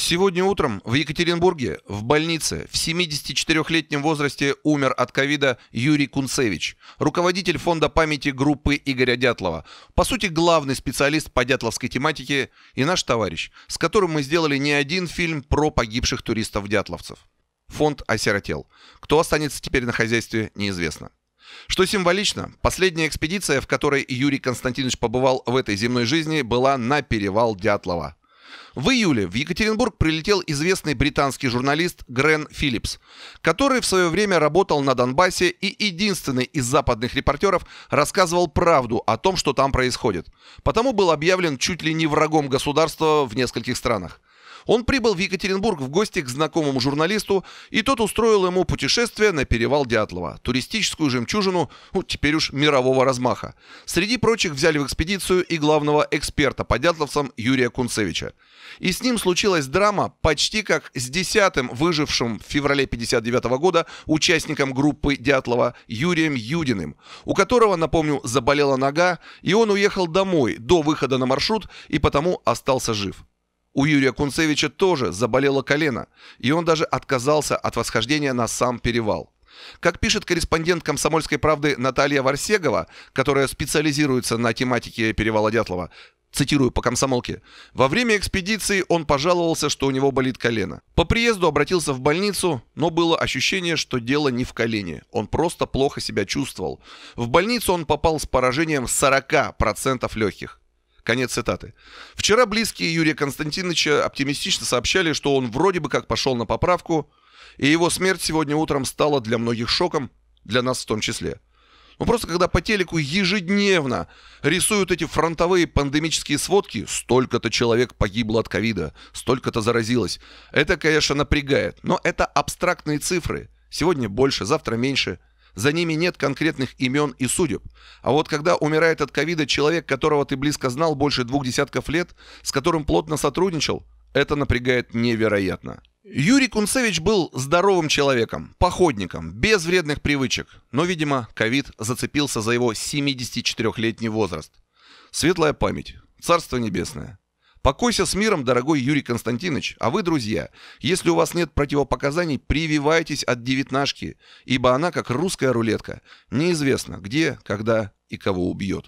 Сегодня утром в Екатеринбурге в больнице в 74-летнем возрасте умер от ковида Юрий Кунцевич, руководитель фонда памяти группы Игоря Дятлова. По сути, главный специалист по дятловской тематике и наш товарищ, с которым мы сделали не один фильм про погибших туристов-дятловцев. Фонд осиротел. Кто останется теперь на хозяйстве, неизвестно. Что символично, последняя экспедиция, в которой Юрий Константинович побывал в этой земной жизни, была на перевал Дятлова – в июле в Екатеринбург прилетел известный британский журналист Грен Филлипс, который в свое время работал на Донбассе и единственный из западных репортеров рассказывал правду о том, что там происходит. Потому был объявлен чуть ли не врагом государства в нескольких странах. Он прибыл в Екатеринбург в гости к знакомому журналисту, и тот устроил ему путешествие на перевал Дятлова, туристическую жемчужину, ну, теперь уж мирового размаха. Среди прочих взяли в экспедицию и главного эксперта по дятловцам Юрия Кунцевича. И с ним случилась драма, почти как с десятым выжившим в феврале 59 года участником группы Дятлова Юрием Юдиным, у которого, напомню, заболела нога, и он уехал домой до выхода на маршрут и потому остался жив. У Юрия Кунцевича тоже заболело колено, и он даже отказался от восхождения на сам перевал. Как пишет корреспондент «Комсомольской правды» Наталья Варсегова, которая специализируется на тематике перевала Дятлова, цитирую по комсомолке, во время экспедиции он пожаловался, что у него болит колено. По приезду обратился в больницу, но было ощущение, что дело не в колене. Он просто плохо себя чувствовал. В больницу он попал с поражением 40% легких. Конец цитаты. Вчера близкие Юрия Константиновича оптимистично сообщали, что он вроде бы как пошел на поправку, и его смерть сегодня утром стала для многих шоком, для нас в том числе. Ну просто когда по телеку ежедневно рисуют эти фронтовые пандемические сводки, столько-то человек погибло от ковида, столько-то заразилось. Это, конечно, напрягает, но это абстрактные цифры. Сегодня больше, завтра меньше – за ними нет конкретных имен и судеб. А вот когда умирает от ковида человек, которого ты близко знал больше двух десятков лет, с которым плотно сотрудничал, это напрягает невероятно. Юрий Кунцевич был здоровым человеком, походником, без вредных привычек, но, видимо, ковид зацепился за его 74-летний возраст. Светлая память, царство небесное. Покойся с миром, дорогой Юрий Константинович, а вы, друзья, если у вас нет противопоказаний, прививайтесь от девятнашки, ибо она как русская рулетка. Неизвестно, где, когда и кого убьет.